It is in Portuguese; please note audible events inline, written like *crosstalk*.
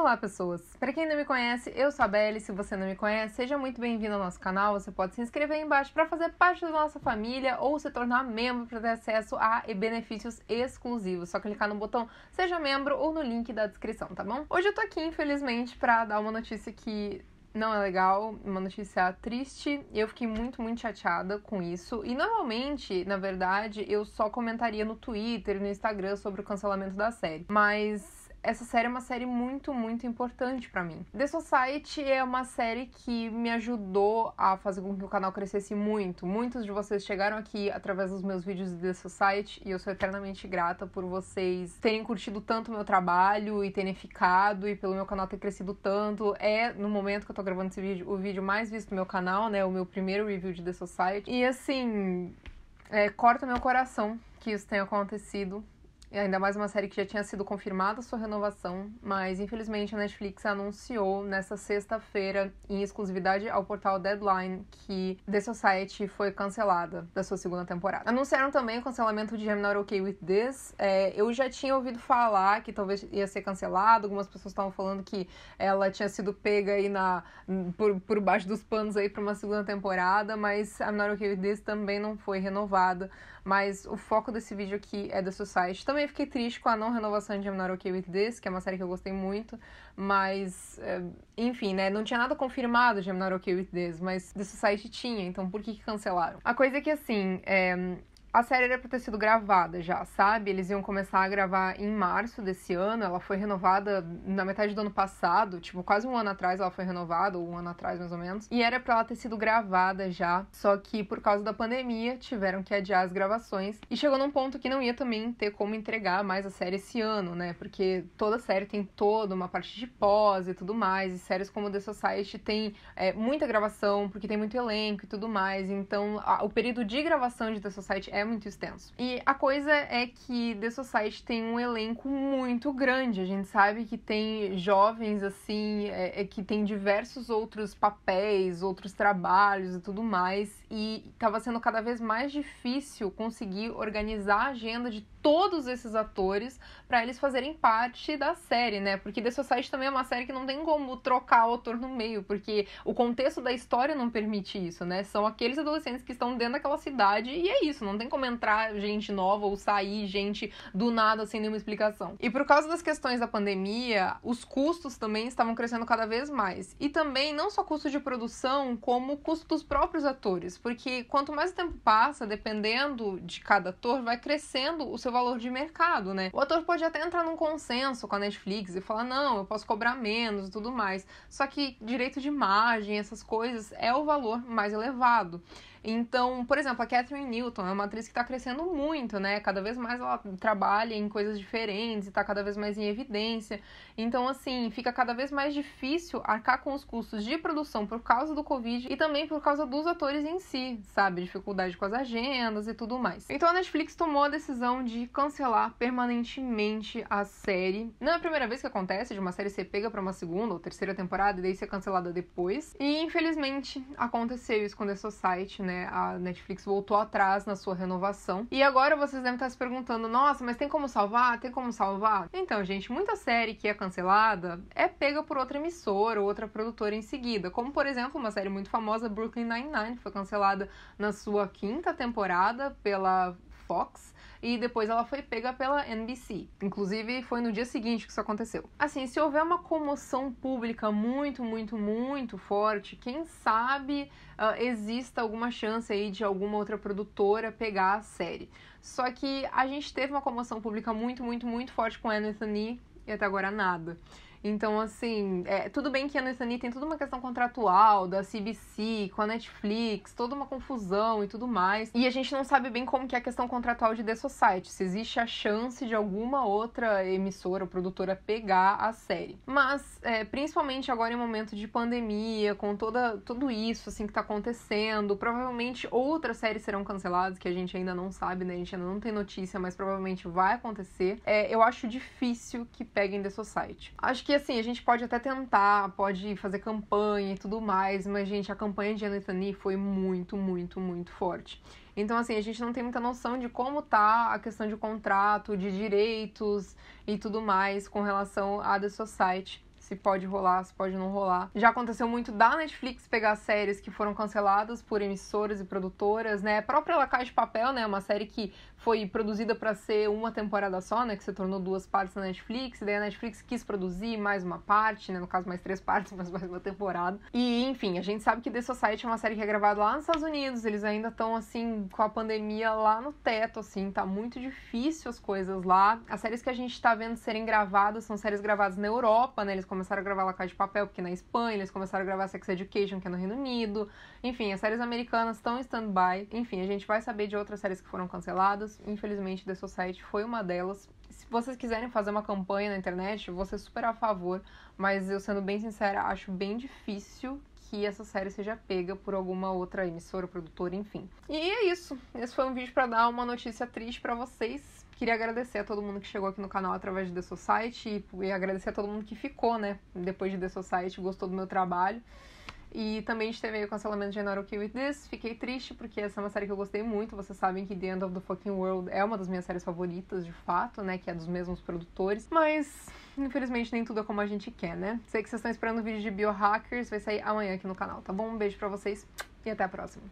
Olá, pessoas! Para quem não me conhece, eu sou a Belle. Se você não me conhece, seja muito bem-vindo ao nosso canal. Você pode se inscrever aí embaixo para fazer parte da nossa família ou se tornar membro para ter acesso a benefícios exclusivos. Só clicar no botão Seja Membro ou no link da descrição, tá bom? Hoje eu tô aqui, infelizmente, para dar uma notícia que não é legal, uma notícia triste. Eu fiquei muito, muito chateada com isso. E normalmente, na verdade, eu só comentaria no Twitter, no Instagram sobre o cancelamento da série. Mas essa série é uma série muito, muito importante para mim. The Society é uma série que me ajudou a fazer com que o canal crescesse muito. Muitos de vocês chegaram aqui através dos meus vídeos de The Society e eu sou eternamente grata por vocês terem curtido tanto o meu trabalho e terem ficado e pelo meu canal ter crescido tanto. É, no momento que eu tô gravando esse vídeo, o vídeo mais visto do meu canal, né? O meu primeiro review de The Society. E assim, é, corta meu coração que isso tenha acontecido Ainda mais uma série que já tinha sido confirmada sua renovação, mas infelizmente a Netflix anunciou nesta sexta-feira, em exclusividade ao portal Deadline, que The Society foi cancelada da sua segunda temporada. Anunciaram também o cancelamento de I'm Not OK With This. É, eu já tinha ouvido falar que talvez ia ser cancelado, algumas pessoas estavam falando que ela tinha sido pega aí na, por, por baixo dos panos aí para uma segunda temporada, mas I'm Not OK With This também não foi renovada. Mas o foco desse vídeo aqui é The Society. Também também fiquei triste com a não renovação de I'm Not Okay With This, que é uma série que eu gostei muito, mas, eh, enfim, né, não tinha nada confirmado de I'm Not Okay With This, mas The Society tinha, então por que, que cancelaram? A coisa é que, assim, é, a série era para ter sido gravada já, sabe? Eles iam começar a gravar em março desse ano, ela foi renovada na metade do ano passado, tipo, quase um ano atrás ela foi renovada, ou um ano atrás mais ou menos, e era para ela ter sido gravada já, só que por causa da pandemia tiveram que adiar as gravações, e chegou num ponto que não ia também ter como entregar mais a série esse ano, né? Porque toda série tem toda uma parte de pós e tudo mais, e séries como The Society tem é, muita gravação, porque tem muito elenco e tudo mais, então a, o período de gravação de The Society é é muito extenso. E a coisa é que The Society tem um elenco muito grande. A gente sabe que tem jovens, assim, é, é, que tem diversos outros papéis, outros trabalhos e tudo mais. E estava sendo cada vez mais difícil conseguir organizar a agenda de todos esses atores para eles fazerem parte da série, né? Porque The Society também é uma série que não tem como trocar o ator no meio, porque o contexto da história não permite isso, né? São aqueles adolescentes que estão dentro daquela cidade e é isso, não tem como entrar gente nova ou sair gente do nada sem nenhuma explicação. E por causa das questões da pandemia, os custos também estavam crescendo cada vez mais. E também não só custo de produção, como custo dos próprios atores, porque quanto mais o tempo passa, dependendo de cada ator, vai crescendo o seu seu valor de mercado, né? O ator pode até entrar num consenso com a Netflix e falar: não, eu posso cobrar menos e tudo mais. Só que direito de imagem, essas coisas, é o valor mais elevado. Então, por exemplo, a Catherine Newton é uma atriz que está crescendo muito, né? Cada vez mais ela trabalha em coisas diferentes e está cada vez mais em evidência. Então, assim, fica cada vez mais difícil arcar com os custos de produção por causa do Covid e também por causa dos atores em si, sabe? Dificuldade com as agendas e tudo mais. Então, a Netflix tomou a decisão de cancelar permanentemente a série. Não é a primeira vez que acontece de uma série ser pega para uma segunda ou terceira temporada e daí ser cancelada depois. E, infelizmente, aconteceu isso com The Society, né? né? A Netflix voltou atrás na sua renovação. E agora vocês devem estar se perguntando: nossa, mas tem como salvar? Tem como salvar? Então, gente, muita série que é cancelada é pega por outra emissora ou outra produtora em seguida. Como, por exemplo, uma série muito famosa, Brooklyn Nine-Nine, foi cancelada na sua quinta temporada pela Fox e depois ela foi pega pela NBC. Inclusive, foi no dia seguinte que isso aconteceu. Assim, se houver uma comoção pública muito, muito, muito forte, quem sabe uh, exista alguma chance aí de alguma outra produtora pegar a série. Só que a gente teve uma comoção pública muito, muito, muito forte com Anthony e até agora nada. Então, assim, é, tudo bem que a Stanley tem toda uma questão contratual da CBC com a Netflix, toda uma confusão e tudo mais. E a gente não sabe bem como que é a questão contratual de The Society, se existe a chance de alguma outra emissora ou produtora pegar a série. Mas, é, principalmente agora em momento de pandemia, com toda, tudo isso, assim, que tá acontecendo, provavelmente outras séries serão canceladas, que a gente ainda não sabe, né? A gente ainda não tem notícia, mas provavelmente vai acontecer. É, eu acho difícil que peguem The Society. Acho que que assim, a gente pode até tentar, pode fazer campanha e tudo mais, mas, gente, a campanha de Anthony foi muito, muito, muito forte. Então, assim, a gente não tem muita noção de como tá a questão de contrato, de direitos e tudo mais com relação à The Society se pode rolar, se pode não rolar. Já aconteceu muito da Netflix pegar séries que foram canceladas por emissoras e produtoras, né? A própria La Caixa de Papel, né? Uma série que foi produzida para ser uma temporada só, né? Que se tornou duas partes na Netflix. E daí a Netflix quis produzir mais uma parte, né? No caso, mais três partes, *laughs* mas mais uma temporada. E, enfim, a gente sabe que The Society é uma série que é gravada lá nos Estados Unidos. Eles ainda estão, assim, com a pandemia lá no teto, assim. Tá muito difícil as coisas lá. As séries que a gente tá vendo serem gravadas são séries gravadas na Europa, né? Eles começaram a gravar La Casa de Papel, porque na Espanha, eles começaram a gravar Sex Education, que é no Reino Unido. Enfim, as séries americanas estão em stand-by. Enfim, a gente vai saber de outras séries que foram canceladas. Infelizmente, The Society foi uma delas. Se vocês quiserem fazer uma campanha na internet, vou ser super a favor, mas eu sendo bem sincera, acho bem difícil que essa série seja pega por alguma outra emissora, produtora, enfim. E é isso. Esse foi um vídeo para dar uma notícia triste para vocês Queria agradecer a todo mundo que chegou aqui no canal através de The Society e agradecer a todo mundo que ficou, né? Depois de The Society, gostou do meu trabalho. E também a gente teve o cancelamento de I'm Not Okay With This. Fiquei triste porque essa é uma série que eu gostei muito. Vocês sabem que The End of the Fucking World é uma das minhas séries favoritas, de fato, né? Que é dos mesmos produtores. Mas, infelizmente, nem tudo é como a gente quer, né? Sei que vocês estão esperando o vídeo de Biohackers. Vai sair amanhã aqui no canal, tá bom? Um beijo pra vocês e até a próxima.